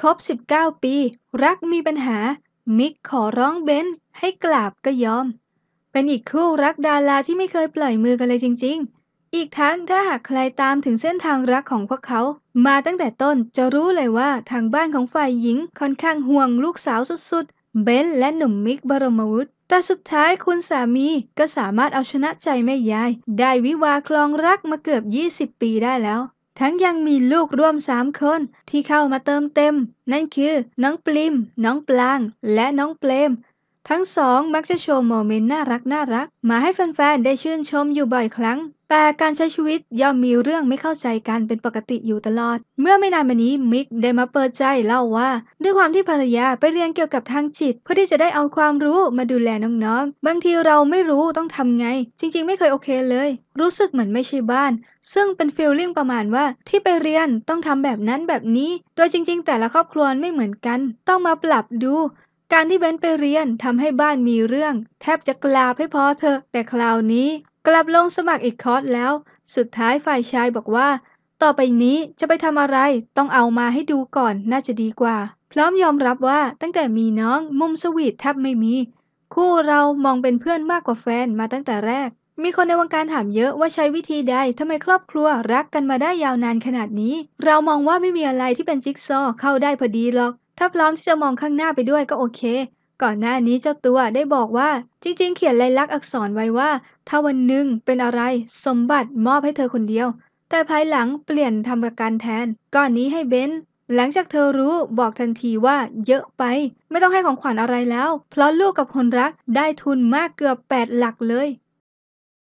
ครบ19 ปี รักมีปัญหา มิกขอร้องเบนให้กราบก็ยอม เป็นอีกคู่รักดาราที่ไม่เคยปล่อยมือกันเลยจริงๆ อีกทั้งถ้าหากใครตามถึงเส้นทางรักของพวกเขา มาตั้งแต่ต้นจะรู้เลยว่าทางบ้านของฝ่ายหญิงค่อนข้างห่วงลูกสาวสุดๆ เบนและหนุ่มมิกบรมวุฒิแต่สุดท้ายคุณสามีก็สามารถเอาชนะใจแม่ยาย ได้วิวาคลองรักมาเกือบ 20 ปีได้แล้วทั้งยังมีลูกร่วมสามคน ที่เข้ามาเติมเต็ม นั่นคือ น้องปลิม น้องปลาง และน้องเปลม ทั้งสองมักจะโชว์โมเมนต์น่ารักน่ารักมาให้แฟนๆ ได้ชื่นชมอยู่บ่อยครั้งแต่การใช้ชีวิตย่อมมีเรื่องไม่เข้าใจกันเป็นปกติอยู่ตลอด เมื่อไม่นานมานี้มิกได้มาเปิดใจเล่าว่า ด้วยความที่ภรรยาไปเรียนเกี่ยวกับทางจิต เพื่อที่จะได้เอาความรู้มาดูแลน้องๆ บางทีเราไม่รู้ต้องทำไง จริงๆไม่เคยโอเคเลย รู้สึกเหมือนไม่ใช่บ้าน ซึ่งเป็นฟีลลิ่งประมาณว่า ที่ไปเรียนต้องทำแบบนั้นแบบนี้ โดยจริง ๆ แต่ละครอบครัวไม่เหมือนกัน ต้องมาปรับดู การที่เบนไปเรียนทำให้บ้านมีเรื่อง แทบจะกลาบให้พอเธอแต่คราวนี้กลับลงสมัครอีกคอร์สแล้ว สุดท้ายฝ่ายชายบอกว่า ต่อไปนี้จะไปทำอะไร ต้องเอามาให้ดูก่อนน่าจะดีกว่า พร้อมยอมรับว่าตั้งแต่มีน้องมุมสวีทแทบไม่มี คู่เรามองเป็นเพื่อนมากกว่าแฟนมาตั้งแต่แรก มีคนในวงการถามเยอะว่าใช้วิธีใดทำไมครอบครัวรักกันมาได้ยาวนานขนาดนี้ เรามองว่าไม่มีอะไรที่เป็นจิ๊กซอเข้าได้พอดีหรอก ถ้าพร้อมที่จะมองข้างหน้าไปด้วยก็โอเคก่อนหน้านี้เจ้าตัวได้บอกว่าจริงๆเขียนลายลักษณ์อักษรไว้ว่า ถ้าวันหนึ่งเป็นอะไร สมบัติมอบให้เธอคนเดียว แต่ภายหลังเปลี่ยนทำประการแทน ก่อนนี้ให้เบนหลังจากเธอรู้บอกทันทีว่าเยอะไป ไม่ต้องให้ของขวัญอะไรแล้ว เพราะลูกกับคนรักได้ทุนมากเกือบ 8 หลักเลย